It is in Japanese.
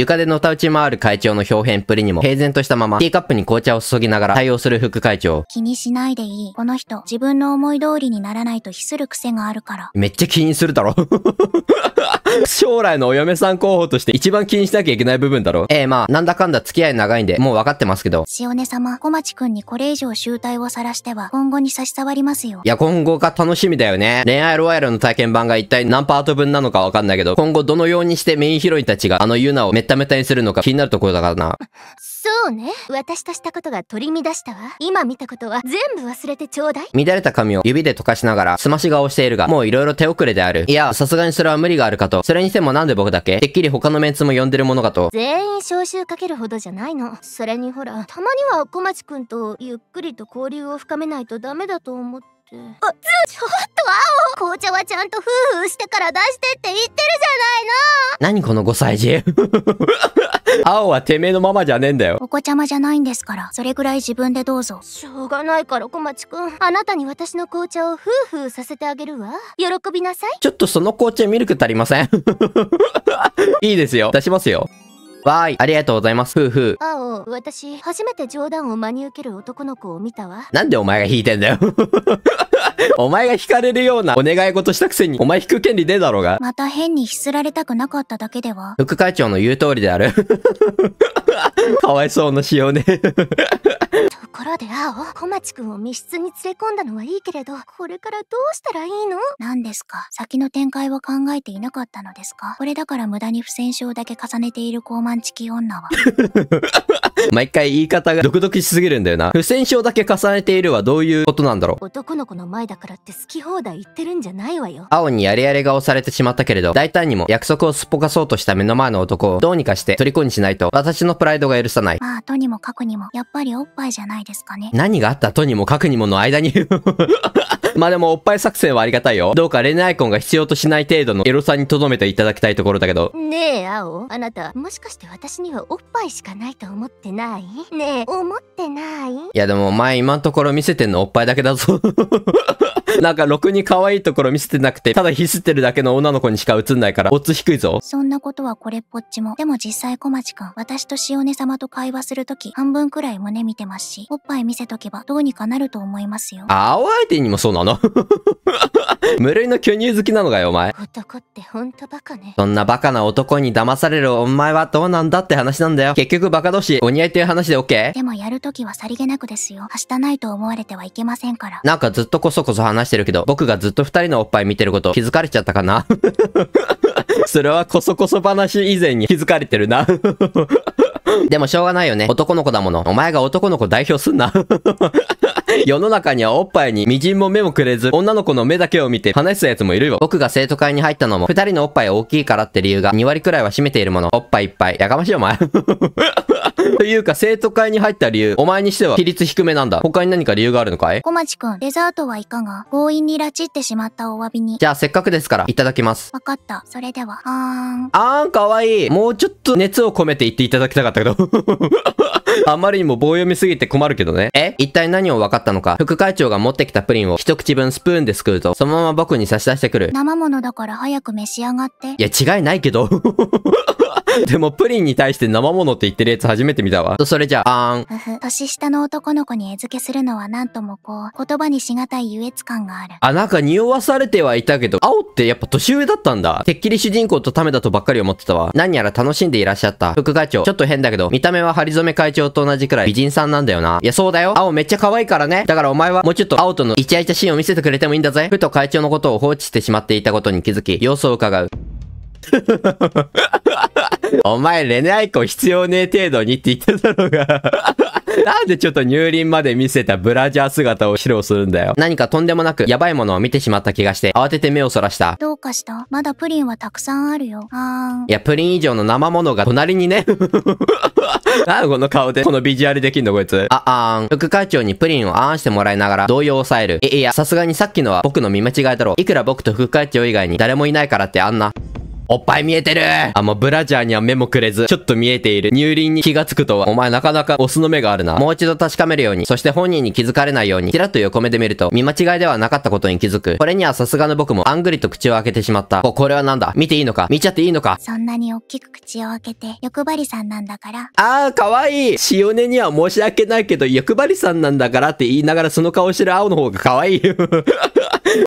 床でのたうち回る会長の表変っぷりにも平然としたまま、ティーカップに紅茶を注ぎながら対応する副会長。気にしないでいい。この人、自分の思い通りにならないとひする癖があるから。めっちゃ気にするだろ 将来のお嫁さん候補として一番気にしなきゃいけない部分だろええー、まあ、なんだかんだ付き合い長いんで、もう分かってますけど。塩根様、小町くんにこれ以上集大を晒しては、今後に差し障りますよ。いや、今後が楽しみだよね。恋愛ロワイヤルの体験版が一体何パート分なのかわかんないけど、今後どのようにしてメインヒロインたちがあのユナをめっためにするのか気になるところだからな。そうね。私としたことが取り乱したわ。今見たことは全部忘れてちょうだい。乱れた髪を指で溶かしながら、すまし顔しているが、もう色々手遅れである。いや、さすがにそれは無理があるかと。それにしてもなんで僕だけてっきり他のメンツも呼んでるものかと。全員招集かけるほどじゃないの。それにほら、たまには小町くんとゆっくりと交流を深めないとダメだと思って。あ、ちょっと青紅茶はちゃんとフーフーしてから出してって言ってるじゃないの何この5歳児 青はてめえのママじゃねえんだよ。お子ちゃまじゃないんですから、それぐらい自分でどうぞ。しょうがないから小町くん。あなたに私の紅茶をふうふうさせてあげるわ。喜びなさい。ちょっとその紅茶ミルク足りません いいですよ。出しますよ。わーい、ありがとうございます。ふ婦。ふ私、初めて冗談を真に受ける男の子を見たわ。なんでお前が引いてんだよ お前が惹かれるようなお願い事したくせに、お前引く権利ねえだろうが。また変にひすられたくなかっただけでは副会長の言う通りである。かわいそうなしようね。ところで青、小町くんを密室に連れ込んだのはいいけれど、これからどうしたらいいの何ですか先の展開は考えていなかったのですかこれだから無駄に不戦勝だけ重ねている高慢チキ女は。毎回言い方が独特しすぎるんだよな。不戦勝だけ重ねているはどういうことなんだろう。男の子の前だからって好き放題言ってるんじゃないわよ。青にやれやれ顔されてしまったけれど、大胆にも約束をすっぽかそうとした目の前の男をどうにかして虜にしないと、私のプライドが許さない。まあ、とにもかくにも、やっぱりおっぱいじゃないですかね。何があったとにもかくにもの間に まあでも、おっぱい作戦はありがたいよ。どうか恋愛婚コンが必要としない程度のエロさに留めていただきたいところだけど。ねえ、青。あなた、もしかして私にはおっぱいしかないと思ってないねえ、思ってないいやでも、お前今のところ見せてんのおっぱいだけだぞ。なんか、ろくに可愛いところ見せてなくて、ただひすってるだけの女の子にしか映んないから、オッ低いぞ。そんなことはこれっぽっちも。でも実際小町くん、私と塩根様と会話するとき、半分くらい胸見てますし、おっぱい見せとけばどうにかなると思いますよ。青相手にもそうななの 無類の巨乳好きなのかよ、お前。男ってほんとバカね。そんなバカな男に騙されるお前はどうなんだって話なんだよ。結局バカ同士、お似合いという話で OK? でもやるときはさりげなくですよ。はしたないと思われてはいけませんから。なんかずっとこそこそ話してるけど、僕がずっと二人のおっぱい見てること気づかれちゃったかな それはこそこそ話以前に気づかれてるな でもしょうがないよね。男の子だもの。お前が男の子代表すんな。世の中にはおっぱいにみじんも目もくれず、女の子の目だけを見て話すやつもいるよ。僕が生徒会に入ったのも、二人のおっぱい大きいからって理由が2割くらいは占めているもの。おっぱいいっぱい。やかましいお前。というか、生徒会に入った理由、お前にしては比率低めなんだ。他に何か理由があるのかい小町くん、デザートはいかが強引に拉致ってしまったお詫びに。じゃあ、せっかくですから、いただきます。わかった。それでは、あーん。あーん、かわいい。もうちょっと熱を込めて言っていただきたかったけど。あまりにも棒読みすぎて困るけどね。え一体何を分かったのか副会長が持ってきたプリンを一口分スプーンですくうと、そのまま僕に差し出してくる。生物だから早く召し上がって。いや、違いないけど。でもプリンに対して生物って言ってるやつ初めて見たわ。それじゃあ、あん。年下の男の子に餌付けするのはなんともこう、言葉にしがたい優越感がある。あ、なんか匂わされてはいたけど、青ってやっぱ年上だったんだ。てっきり主人公とためだとばっかり思ってたわ。何やら楽しんでいらっしゃった。副会長、ちょっと変だけど、見た目はハリ染め会長と同じくらい美人さんなんだよな。いや、そうだよ。青めっちゃ可愛いからね。だからお前はもうちょっと青とのイチャイチャシーンを見せてくれてもいいんだぜ。ふと会長のことを放置してしまっていたことに気づき、様子を伺う。お前、レネアイコ必要ねえ程度にって言ってたのが なんでちょっと乳輪まで見せたブラジャー姿を披露するんだよ。何かとんでもなくやばいものを見てしまった気がして、慌てて目をそらした。どうかしたまだプリンはたくさんあるよ。あーいや、プリン以上の生物が隣にね。な んこの顔で、このビジュアルできんのこいつ。あ、あーん。副会長にプリンをあーんしてもらいながら動揺を抑える。いや、さすがにさっきのは僕の見間違いだろう。いくら僕と副会長以外に誰もいないからってあんな。おっぱい見えてるあ、もうブラジャーには目もくれず、ちょっと見えている。乳輪に気がつくとは、お前なかなかオスの目があるな。もう一度確かめるように、そして本人に気づかれないように、ちらっと横目で見ると、見間違いではなかったことに気づく。これにはさすがの僕も、あんぐりと口を開けてしまった。こ、これはなんだ見ていいのか見ちゃっていいのかそんなにおっきく口を開けて、欲張りさんなんだから。あー、かわいい塩根には申し訳ないけど、欲張りさんなんだからって言いながらその顔してる青の方がかわいいよ。